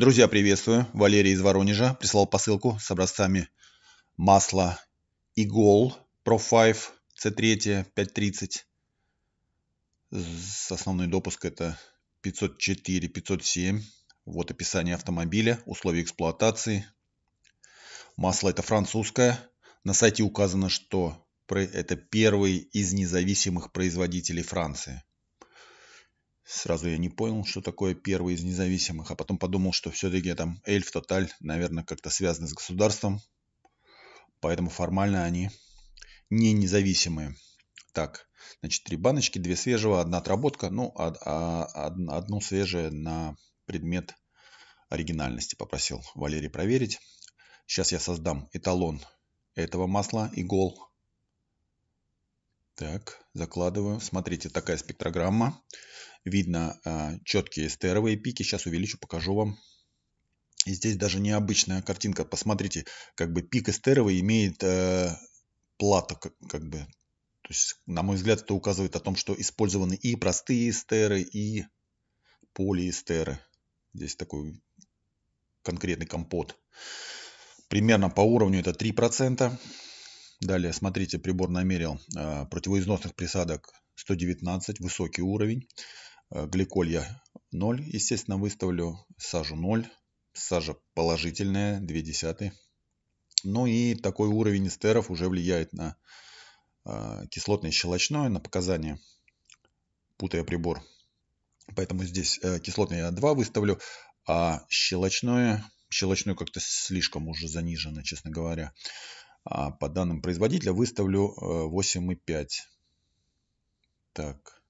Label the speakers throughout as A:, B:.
A: Друзья, приветствую. Валерий из Воронежа прислал посылку с образцами масла Игол Pro 5 C3 530. Основной допуск это 504, 507. Вот описание автомобиля, условия эксплуатации. Масло это французское. На сайте указано, что это первый из независимых производителей Франции. Сразу я не понял, что такое первый из независимых, а потом подумал, что все-таки там эльф, тоталь, наверное, как-то связаны с государством. Поэтому формально они не независимые. Так, значит, три баночки, две свежего, одна отработка, ну, а, а, одну свежее на предмет оригинальности попросил Валерий проверить. Сейчас я создам эталон этого масла, игол, так, закладываю. Смотрите, такая спектрограмма. Видно э, а, четкие стеровые пики. Сейчас увеличу, покажу вам. И здесь даже необычная картинка. Посмотрите, как бы пик эстеровый имеет э, плата, как, как бы. То есть, на мой взгляд, это указывает о том, что использованы и простые эстеры, и полиэстеры. Здесь такой конкретный компот. Примерно по уровню это 3%. Далее, смотрите, прибор намерил а, противоизносных присадок 119, высокий уровень. А, гликоль я 0, естественно, выставлю. Сажу 0, сажа положительная, 2 десятые. Ну и такой уровень эстеров уже влияет на а, кислотное щелочное, на показания, путая прибор. Поэтому здесь э, кислотное я 2 выставлю, а щелочное, щелочное как-то слишком уже занижено, честно говоря. А по данным производителя выставлю 8,5. Э, так.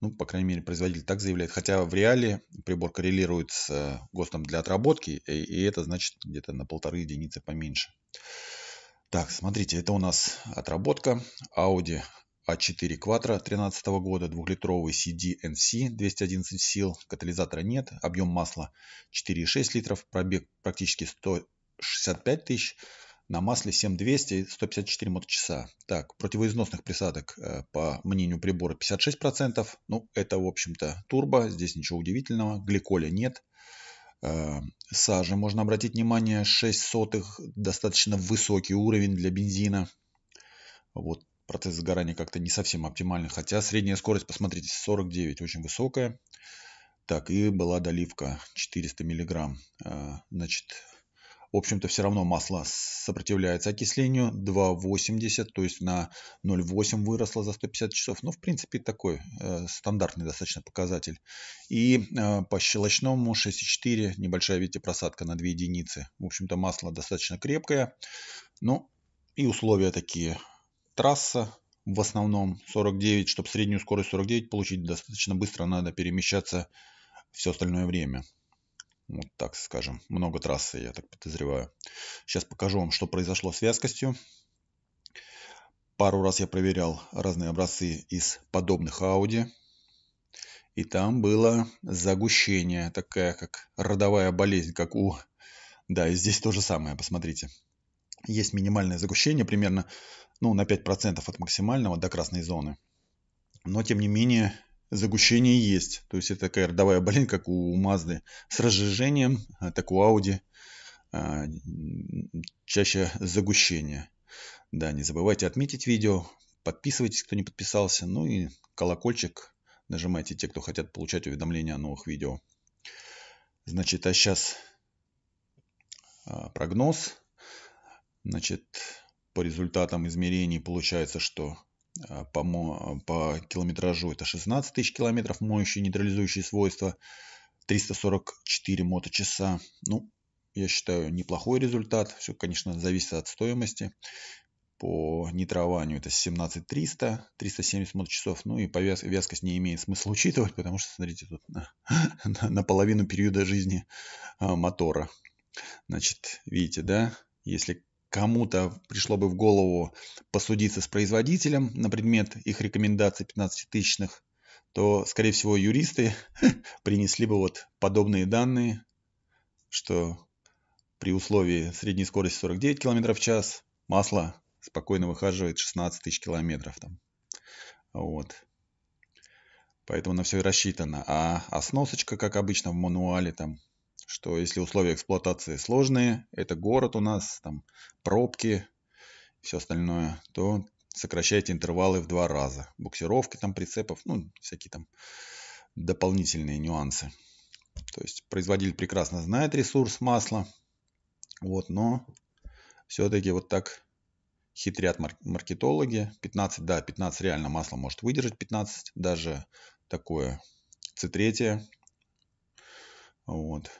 A: Ну, по крайней мере, производитель так заявляет. Хотя в реале прибор коррелирует с э, ГОСТом для отработки, и, и это значит где-то на полторы единицы поменьше. Так, смотрите, это у нас отработка Audi A4 а Quattro 2013 года, двухлитровый CDNC 211 сил, катализатора нет, объем масла 4,6 литров, пробег практически 165 тысяч, на масле 7200 154 моточаса. Так, противоизносных присадок, э, по мнению прибора, 56%. Ну, это, в общем-то, турбо, здесь ничего удивительного. Гликоля нет. Э, сажи можно обратить внимание, 6 сотых, достаточно высокий уровень для бензина. Вот процесс сгорания как-то не совсем оптимальный, хотя средняя скорость, посмотрите, 49, очень высокая. Так, и была доливка 400 миллиграмм. Э, значит, в общем-то, все равно масло сопротивляется окислению. 2,80, то есть на 0,8 выросло за 150 часов. Ну, в принципе, такой э, стандартный достаточно показатель. И э, по щелочному 6,4, небольшая, видите, просадка на 2 единицы. В общем-то, масло достаточно крепкое. Ну, и условия такие. Трасса, в основном 49, чтобы среднюю скорость 49 получить достаточно быстро, надо перемещаться все остальное время. Вот так скажем. Много трассы, я так подозреваю. Сейчас покажу вам, что произошло с вязкостью. Пару раз я проверял разные образцы из подобных Audi. И там было загущение, такая как родовая болезнь, как у... Да, и здесь то же самое, посмотрите. Есть минимальное загущение, примерно ну, на 5% от максимального до красной зоны. Но, тем не менее, Загущение есть, то есть это такая родовая болезнь, как у Мазды, с разжижением, а, так у Ауди а, чаще загущение. Да, не забывайте отметить видео, подписывайтесь, кто не подписался, ну и колокольчик нажимайте те, кто хотят получать уведомления о новых видео. Значит, а сейчас а, прогноз. Значит, по результатам измерений получается, что а, по, по километражу это 16 тысяч километров, моющие нейтрализующие свойства, 344 моточаса. Ну, я считаю, неплохой результат. Все, конечно, зависит от стоимости. По нитрованию это 17300, 370 моточасов. Ну и по вяз вязкость не имеет смысла учитывать, потому что, смотрите, тут на половину периода жизни а, мотора. Значит, видите, да, если кому-то пришло бы в голову посудиться с производителем на предмет их рекомендаций 15-тысячных, то, скорее всего, юристы принесли бы вот подобные данные, что при условии средней скорости 49 км в час масло спокойно выхаживает 16 тысяч километров. Там. Вот. Поэтому на все рассчитано. А, осносочка, а как обычно в мануале, там что если условия эксплуатации сложные, это город у нас, там пробки, все остальное, то сокращайте интервалы в два раза. Буксировки там прицепов, ну, всякие там дополнительные нюансы. То есть производитель прекрасно знает ресурс масла, вот, но все-таки вот так хитрят маркетологи. 15, да, 15 реально масло может выдержать, 15 даже такое C3. Вот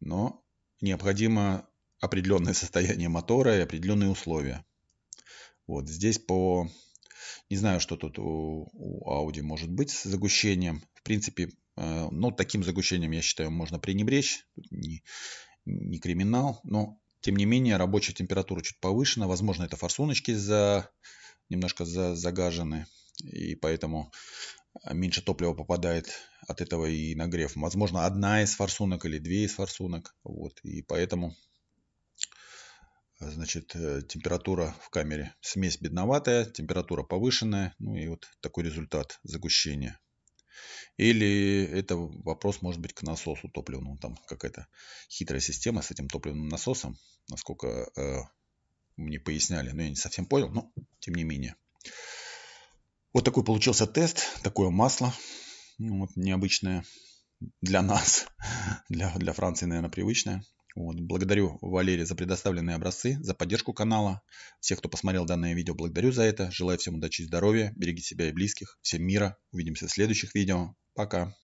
A: но необходимо определенное состояние мотора и определенные условия. Вот здесь по... Не знаю, что тут у, у Audi может быть с загущением. В принципе, э, ну, таким загущением, я считаю, можно пренебречь. не, не криминал, но, тем не менее, рабочая температура чуть повышена. Возможно, это форсуночки за, немножко за, загажены. И поэтому а, меньше топлива попадает от этого и нагрев. Возможно, одна из форсунок или две из форсунок. Вот, и поэтому значит, э, температура в камере. Смесь бедноватая, температура повышенная. Ну и вот такой результат загущения. Или это вопрос может быть к насосу топливному. Там какая-то хитрая система с этим топливным насосом. Насколько э, мне поясняли, но ну, я не совсем понял, но тем не менее. Вот такой получился тест, такое масло, ну, вот, необычное для нас, для, для Франции, наверное, привычное. Вот. Благодарю Валерия за предоставленные образцы, за поддержку канала. Всех, кто посмотрел данное видео, благодарю за это. Желаю всем удачи и здоровья. Берегите себя и близких. Всем мира. Увидимся в следующих видео. Пока.